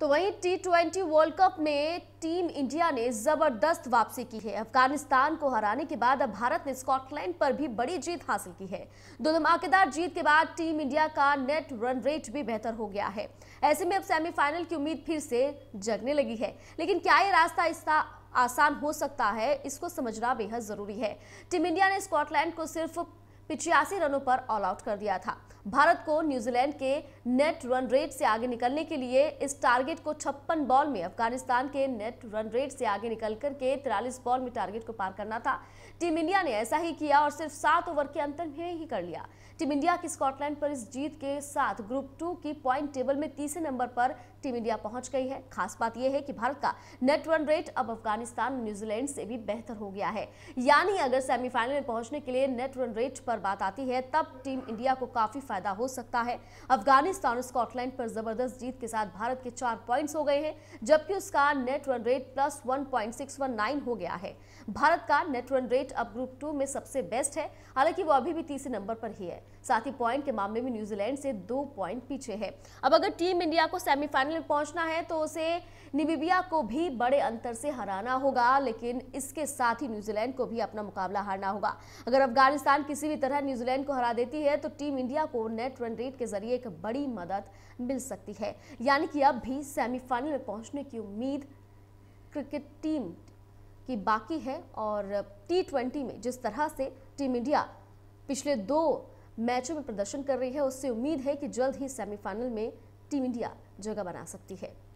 तो वहीं T twenty World Cup में टीम इंडिया ने जबरदस्त वापसी की है अफगानिस्तान को हराने के बाद अब भारत ने स्कॉटलैंड पर भी बड़ी जीत हासिल की है दो धमाकेदार जीत के बाद टीम इंडिया का नेट रन रेट भी बेहतर हो गया है ऐसे में अब सेमीफाइनल की उम्मीद फिर से जगने लगी है लेकिन क्या ये रास्ता इसका आसान हो सकता है इसको समझना बेहद जरूरी है टीम इंडिया ने स्कॉटलैंड को सिर्फ पिछयासी रनों पर ऑल आउट कर दिया था भारत को न्यूजीलैंड के नेट रन रेट से आगे निकलने के लिए इस टारगेट को छप्पन बॉल में अफगानिस्तान के नेट रन रेट से आगे निकल के तिरालीस बॉल में टारगेट को पार करना था टीम इंडिया ने ऐसा ही किया और सिर्फ सात ओवर के अंतर में ही कर लिया टीम इंडिया की स्कॉटलैंड पर इस जीत के साथ ग्रुप टू की पॉइंट टेबल में तीसरे नंबर पर टीम इंडिया पहुंच गई है खास बात यह है कि भारत का नेट रन रेट अब अफगानिस्तान न्यूजीलैंड से भी बेहतर हो गया है यानी अगर सेमीफाइनल में पहुंचने के लिए नेट रन रेट पर पर बात आती है तब टीम इंडिया को काफी फायदा हो सकता है अफगानिस्तान और स्कॉटलैंड पर जबरदस्त जीत के साथ भारत के चार पॉइंट्स हो गए हैं जबकि उसका net run rate plus one हो गया है भारत का नेट रन रेट अब ग्रुप टू में सबसे बेस्ट है हालांकि वो अभी भी तीसरे नंबर पर ही है साथ ही पॉइंट के मामले में न्यूजीलैंड से दो पॉइंट पीछे है अब अगर टीम इंडिया को सेमीफाइनल में पहुंचना है तो उसे निबिबिया को भी बड़े अंतर से हराना होगा लेकिन इसके साथ ही न्यूजीलैंड को भी अपना मुकाबला हारना होगा अगर अफगानिस्तान किसी भी तरह न्यूजीलैंड को हरा देती है तो टीम इंडिया को नेट रन रेट के जरिए एक बड़ी मदद मिल सकती है यानी कि अब भी सेमीफाइनल में पहुंचने की उम्मीद क्रिकेट टीम की बाकी है और टी ट्वेंटी में जिस तरह से टीम इंडिया पिछले दो मैचों में प्रदर्शन कर रही है उससे उम्मीद है कि जल्द ही सेमीफाइनल में टीम इंडिया जगह बना सकती है